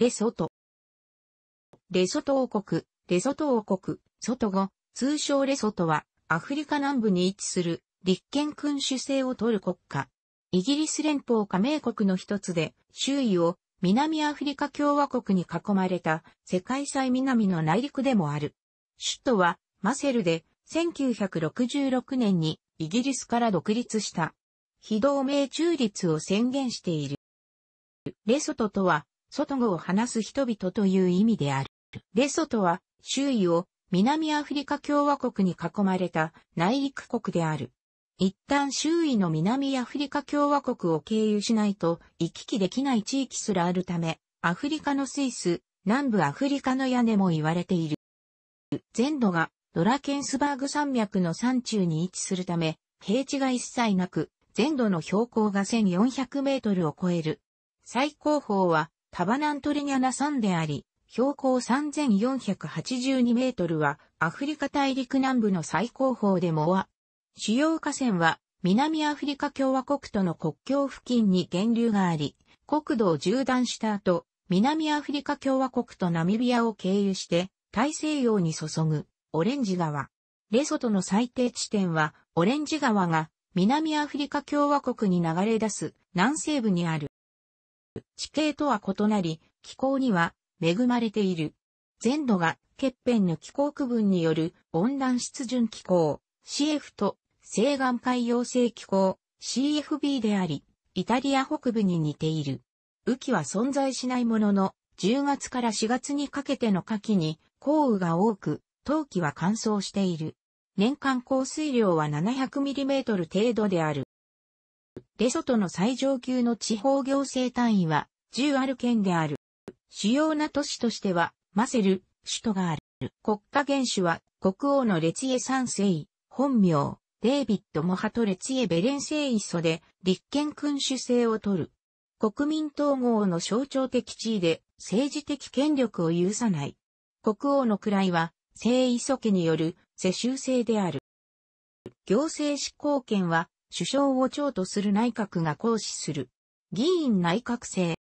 レソト。レソト王国、レソト王国、ソト語、通称レソトは、アフリカ南部に位置する、立憲君主制を取る国家。イギリス連邦加盟国の一つで、周囲を南アフリカ共和国に囲まれた世界最南の内陸でもある。首都はマセルで1966年にイギリスから独立した。非同盟中立を宣言している。レソトとは外語を話す人々という意味である。レソトは、周囲を南アフリカ共和国に囲まれた内陸国である。一旦周囲の南アフリカ共和国を経由しないと行き来できない地域すらあるため、アフリカのスイス、南部アフリカの屋根も言われている。全土がドラケンスバーグ山脈の山中に位置するため、平地が一切なく、全土の標高が1400メートルを超える。最高峰はタバナントレニャナ山であり、標高3482メートルはアフリカ大陸南部の最高峰でもは、主要河川は南アフリカ共和国との国境付近に源流があり、国土を縦断した後、南アフリカ共和国とナミビアを経由して大西洋に注ぐオレンジ川。レソトの最低地点はオレンジ川が南アフリカ共和国に流れ出す南西部にある。地形とは異なり、気候には恵まれている。全土が、欠片の気候区分による温暖湿潤気候、CF と西岸海洋性気候、CFB であり、イタリア北部に似ている。雨季は存在しないものの、10月から4月にかけての夏季に降雨が多く、冬季は乾燥している。年間降水量は 700mm 程度である。レソトの最上級の地方行政単位は10ある県である。主要な都市としてはマセル、首都がある。国家元首は国王の列エ三世、本名、デイビッド・モハト列エベレン世位祖で立憲君主制を取る。国民統合の象徴的地位で政治的権力を有さない。国王の位は、聖位祖家による世襲制である。行政執行権は首相を長とする内閣が行使する。議員内閣制。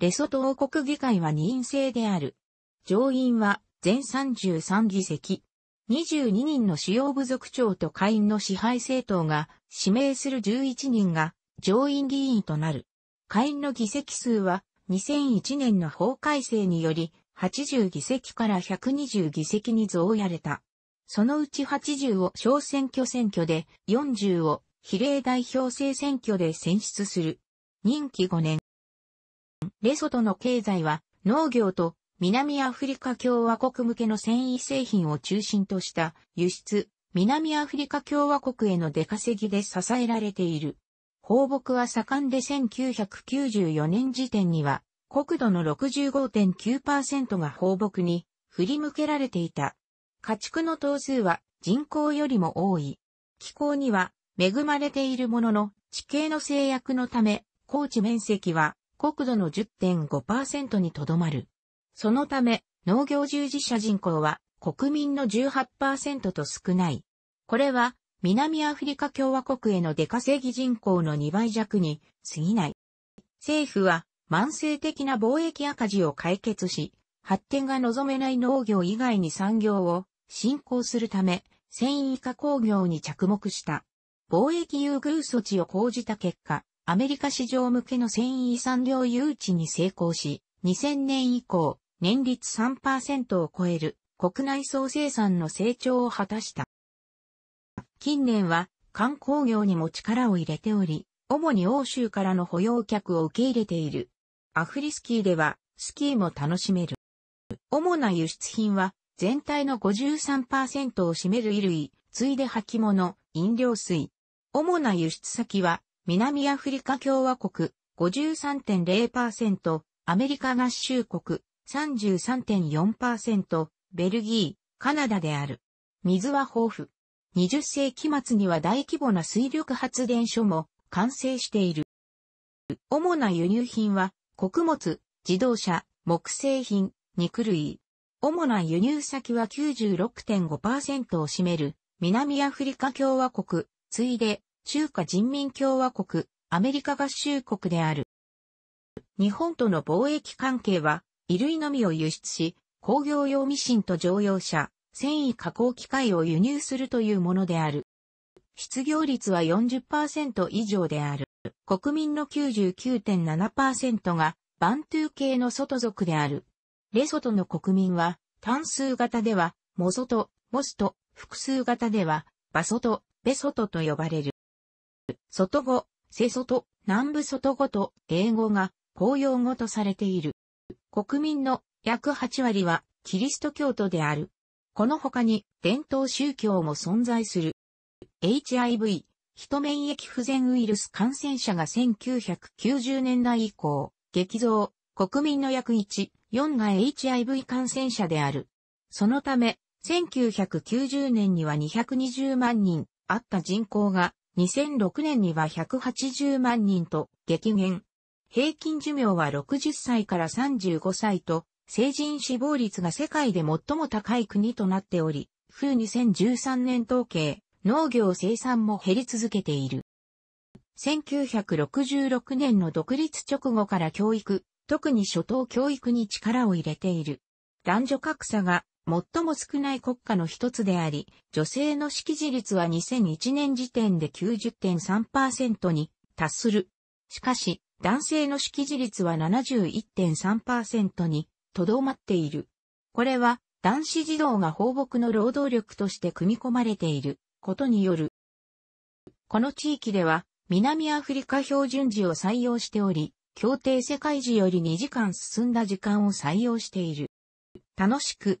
レソト王国議会は二院制である。上院は全33議席。22人の主要部族長と下院の支配政党が指名する11人が上院議員となる。下院の議席数は2001年の法改正により80議席から120議席に増やれた。そのうち80を小選挙選挙で40を比例代表制選挙で選出する。任期5年。レソトの経済は農業と南アフリカ共和国向けの繊維製品を中心とした輸出、南アフリカ共和国への出稼ぎで支えられている。放牧は盛んで1994年時点には国土の65.9%が放牧に振り向けられていた。家畜の頭数は人口よりも多い。気候には恵まれているものの、地形の制約のため、高知面積は国土の10.5%にとどまる。そのため、農業従事者人口は国民の18%と少ない。これは南アフリカ共和国への出稼ぎ人口の2倍弱に過ぎない。政府は慢性的な貿易赤字を解決し、発展が望めない農業以外に産業を振興するため、繊維化工業に着目した。貿易優遇措置を講じた結果、アメリカ市場向けの繊維産業誘致に成功し、2000年以降、年率3%を超える国内総生産の成長を果たした。近年は観光業にも力を入れており、主に欧州からの保養客を受け入れている。アフリスキーではスキーも楽しめる。主な輸出品は全体の53%を占める衣類、ついで履物、飲料水、主な輸出先は、南アフリカ共和国53.0%、アメリカ合衆国33.4%、ベルギー、カナダである。水は豊富。20世紀末には大規模な水力発電所も完成している。主な輸入品は、穀物、自動車、木製品、肉類。主な輸入先は96.5%を占める、南アフリカ共和国、次いで、中華人民共和国、アメリカ合衆国である。日本との貿易関係は、衣類のみを輸出し、工業用ミシンと乗用車、繊維加工機械を輸入するというものである。失業率は40%以上である。国民の99.7%がバントゥー系の外族である。レソトの国民は単数型ではモソト、モスト、複数型ではバソト、ペソトと呼ばれる。外語、セソト、南部外語と英語が公用語とされている。国民の約8割はキリスト教徒である。この他に伝統宗教も存在する。HIV、人免疫不全ウイルス感染者が1990年代以降、激増、国民の約1、4が HIV 感染者である。そのため、1990年には220万人、あった人口が2006年には180万人と激減。平均寿命は60歳から35歳と、成人死亡率が世界で最も高い国となっており、風2013年統計、農業生産も減り続けている。1966年の独立直後から教育、特に初等教育に力を入れている。男女格差が最も少ない国家の一つであり、女性の識字率は2001年時点で90.3%に達する。しかし、男性の識字率は71.3%にとどまっている。これは男子児童が放牧の労働力として組み込まれていることによる。この地域では南アフリカ標準時を採用しており、協定世界時より2時間進んだ時間を採用している。楽しく